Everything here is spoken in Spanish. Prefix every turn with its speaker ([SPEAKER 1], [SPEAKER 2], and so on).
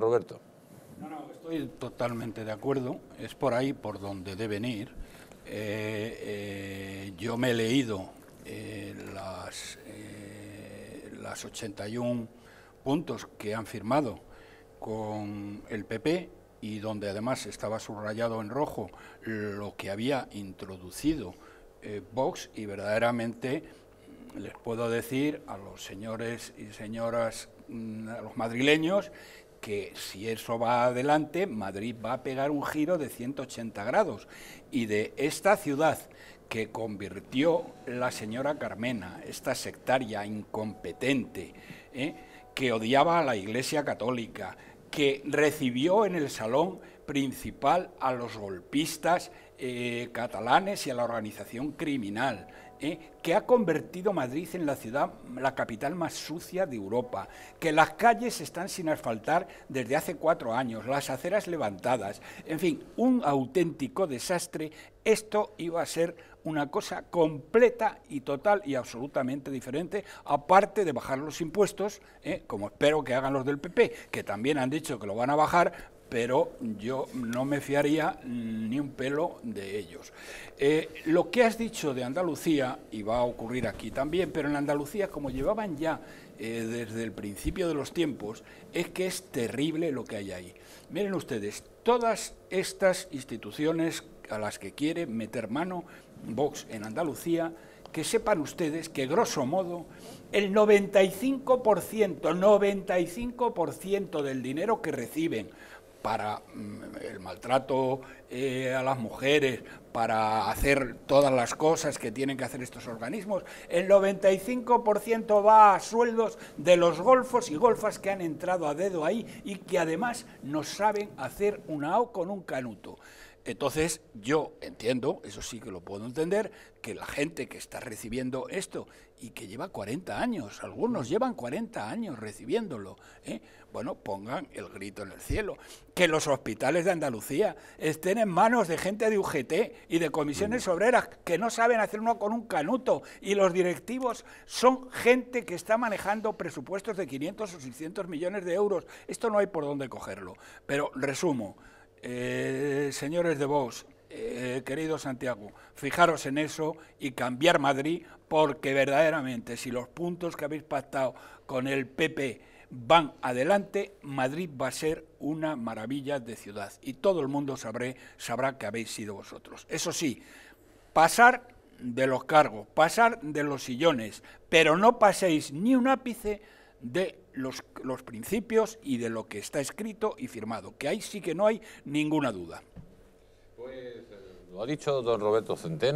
[SPEAKER 1] Roberto. No, no, estoy totalmente de acuerdo. Es por ahí por donde deben ir. Eh, eh, yo me he leído eh, las, las 81 puntos que han firmado con el PP y donde además estaba subrayado en rojo lo que había introducido Vox y verdaderamente mm, les puedo decir a los señores y señoras, mm, a los madrileños, que si eso va adelante, Madrid va a pegar un giro de 180 grados. Y de esta ciudad que convirtió la señora Carmena, esta sectaria incompetente, ¿eh? que odiaba a la Iglesia Católica, que recibió en el salón principal a los golpistas eh, catalanes y a la organización criminal, eh, que ha convertido Madrid en la ciudad, la capital más sucia de Europa, que las calles están sin asfaltar desde hace cuatro años, las aceras levantadas, en fin, un auténtico desastre. Esto iba a ser una cosa completa y total y absolutamente diferente, aparte de bajar los impuestos, eh, como espero que hagan los del PP, que también han dicho que lo van a bajar, pero yo no me fiaría ni un pelo de ellos. Eh, lo que has dicho de Andalucía, y va a ocurrir aquí también, pero en Andalucía, como llevaban ya eh, desde el principio de los tiempos, es que es terrible lo que hay ahí. Miren ustedes, todas estas instituciones a las que quiere meter mano Vox en Andalucía, que sepan ustedes que, grosso modo, el 95%, 95% del dinero que reciben para mm, el maltrato eh, a las mujeres, para hacer todas las cosas que tienen que hacer estos organismos. El 95% va a sueldos de los golfos y golfas que han entrado a dedo ahí y que además no saben hacer una O con un canuto. Entonces, yo entiendo, eso sí que lo puedo entender, que la gente que está recibiendo esto y que lleva 40 años, algunos llevan 40 años recibiéndolo, ¿eh? bueno, pongan el grito en el cielo. Que los hospitales de Andalucía estén en manos de gente de UGT y de comisiones obreras que no saben hacer uno con un canuto y los directivos son gente que está manejando presupuestos de 500 o 600 millones de euros. Esto no hay por dónde cogerlo. Pero resumo, eh, señores de Vox, eh, querido Santiago, fijaros en eso y cambiar Madrid, porque verdaderamente si los puntos que habéis pactado con el PP van adelante, Madrid va a ser una maravilla de ciudad y todo el mundo sabré, sabrá que habéis sido vosotros. Eso sí, pasar de los cargos, pasar de los sillones, pero no paséis ni un ápice de los, principios y de lo que está escrito y firmado, que ahí sí que no hay ninguna duda. Pues eh, lo ha dicho don Roberto Centeno.